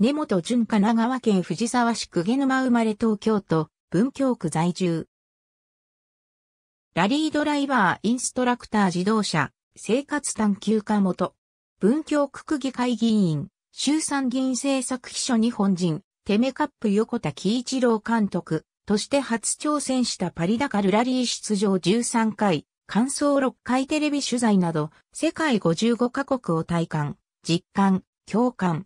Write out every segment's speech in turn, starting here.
根本淳神奈川県藤沢市久下沼生まれ東京都、文京区在住。ラリードライバーインストラクター自動車、生活探求家元。文京区区議会議員、衆参議院政策秘書日本人、テメカップ横田喜一郎監督として初挑戦したパリダカルラリー出場13回、感想6回テレビ取材など、世界55カ国を体感、実感、共感、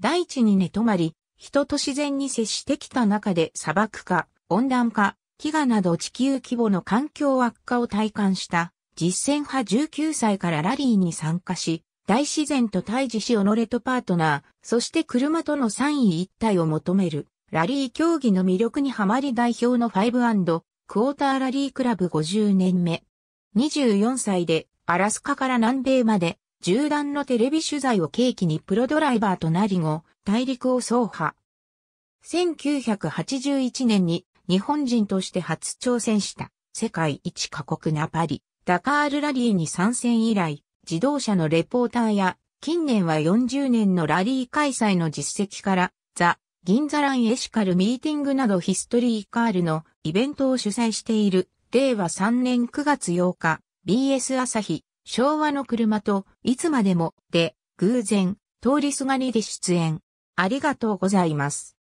大地に寝泊まり、人と自然に接してきた中で砂漠化、温暖化、飢餓など地球規模の環境悪化を体感した実践派19歳からラリーに参加し、大自然と対峙し己とパートナー、そして車との三位一体を求める、ラリー競技の魅力にはまり代表の 5& クォーターラリークラブ50年目。24歳でアラスカから南米まで銃弾のテレビ取材を契機にプロドライバーとなり後、大陸を走破。1981年に日本人として初挑戦した世界一過酷なパリ、ダカールラリーに参戦以来、自動車のレポーターや近年は40年のラリー開催の実績から、ザ・銀座ランエシカルミーティングなどヒストリーカールのイベントを主催している、令和3年9月8日、BS 朝日、昭和の車といつまでもで偶然通りすがりで出演。ありがとうございます。